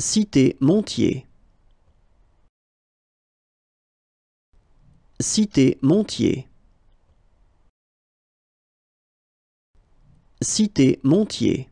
Cité Montier. Cité Montier. Cité Montier.